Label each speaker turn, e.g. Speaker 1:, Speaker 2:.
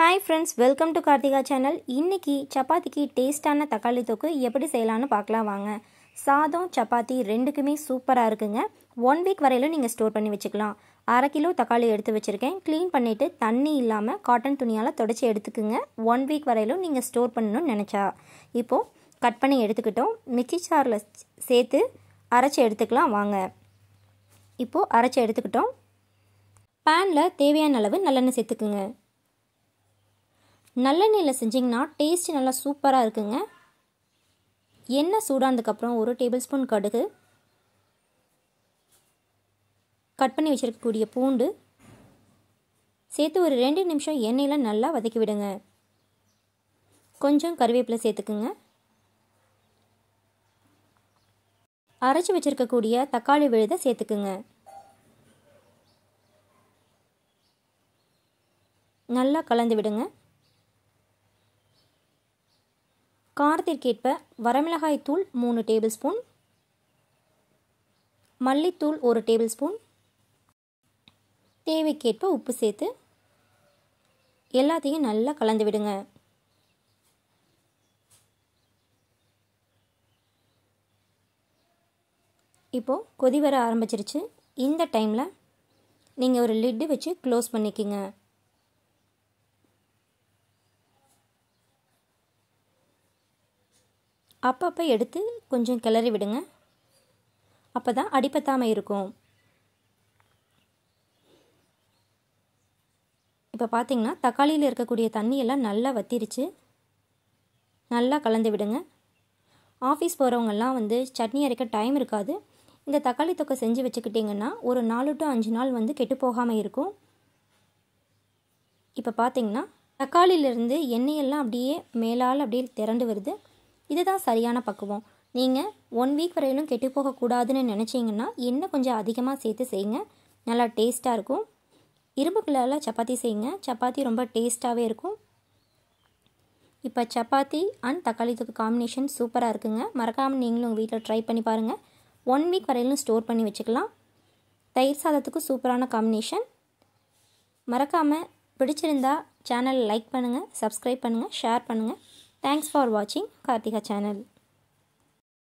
Speaker 1: Hi friends welcome to Karthika channel இன்றைக்கி சப்பாத்திக்கு டேஸ்ட்டான தக்காளி தொக்கு எப்படி செய்யலான்னு பார்க்கலாம் வாங்க சாதம் சப்பாத்தி ரெண்டுக்குமே சூப்பராக இருக்குங்க ஒன் வீக் வரையிலும் நீங்கள் ஸ்டோர் பண்ணி வச்சுக்கலாம் அரை கிலோ தக்காளி எடுத்து வச்சுருக்கேன் க்ளீன் பண்ணிவிட்டு தண்ணி இல்லாமல் காட்டன் துணியால் தொடச்சி எடுத்துக்குங்க ஒன் வீக் வரையிலும் நீங்கள் ஸ்டோர் பண்ணணும்னு நினச்சா இப்போது கட் பண்ணி எடுத்துக்கிட்டோம் மிக்சி சாரில் சேர்த்து அரைச்சி எடுத்துக்கலாம் வாங்க இப்போது அரைச்சி எடுத்துக்கிட்டோம் பேனில் தேவையான அளவு நல்லெண்ணெய் சேர்த்துக்குங்க நல்லெண்ணெயில் செஞ்சிங்கன்னா டேஸ்ட்டு நல்லா சூப்பராக இருக்குங்க எண்ணெய் சூடானதுக்கப்புறம் ஒரு டேபிள் ஸ்பூன் கடுகு கட் பண்ணி வச்சுருக்கக்கூடிய பூண்டு சேர்த்து ஒரு ரெண்டு நிமிஷம் எண்ணெயில் நல்லா வதக்கி விடுங்க கொஞ்சம் கருவேப்பிலை சேர்த்துக்குங்க அரைச்சி வச்சுருக்கக்கூடிய தக்காளி விழுதை சேர்த்துக்குங்க நல்லா கலந்து விடுங்க காரத்திற்கேற்ப வரமிளகாய் தூள் மூணு டேபிள் ஸ்பூன் மல்லித்தூள் ஒரு டேபிள் ஸ்பூன் தேவைக்கேற்ப உப்பு சேர்த்து எல்லாத்தையும் நல்லா கலந்து விடுங்க இப்போது கொதி வர ஆரம்பிச்சிருச்சு இந்த டைமில் நீங்கள் ஒரு லிட்டு வச்சு க்ளோஸ் பண்ணிக்கிங்க அப்பப்போ எடுத்து கொஞ்சம் கிளறி விடுங்க அப்போ தான் அடிப்பத்தாமல் இருக்கும் இப்போ பார்த்திங்கன்னா தக்காளியில் இருக்கக்கூடிய தண்ணியெல்லாம் நல்லா வத்திருச்சு நல்லா கலந்து விடுங்க ஆஃபீஸ் போகிறவங்கெல்லாம் வந்து சட்னி அரைக்க டைம் இருக்காது இந்த தக்காளி தொக்கை செஞ்சு வச்சுக்கிட்டிங்கன்னா ஒரு நாலு டு அஞ்சு நாள் வந்து கெட்டு போகாமல் இருக்கும் இப்போ பார்த்திங்கன்னா தக்காளியிலேருந்து எண்ணெயெல்லாம் அப்படியே மேலால் அப்படியே திரண்டு வருது இதுதான் சரியான பக்குவம் நீங்கள் ஒன் வீக் வரையிலும் கெட்டு போகக்கூடாதுன்னு நினச்சிங்கன்னா எண்ணெய் கொஞ்சம் அதிகமாக சேர்த்து செய்யுங்க நல்லா டேஸ்ட்டாக இருக்கும் இரும்பு சப்பாத்தி செய்யுங்க சப்பாத்தி ரொம்ப டேஸ்ட்டாகவே இருக்கும் இப்போ சப்பாத்தி அண்ட் தக்காளி தொக்கு காம்பினேஷன் சூப்பராக இருக்குங்க மறக்காமல் நீங்களும் உங்கள் வீட்டில் ட்ரை பண்ணி பாருங்கள் ஒன் வீக் வரையிலும் ஸ்டோர் பண்ணி வச்சுக்கலாம் தயிர் சாதத்துக்கும் சூப்பரான காம்பினேஷன் மறக்காமல் பிடிச்சிருந்தா சேனலை லைக் பண்ணுங்கள் சப்ஸ்கிரைப் பண்ணுங்கள் ஷேர் பண்ணுங்கள் Thanks for watching Kartika channel.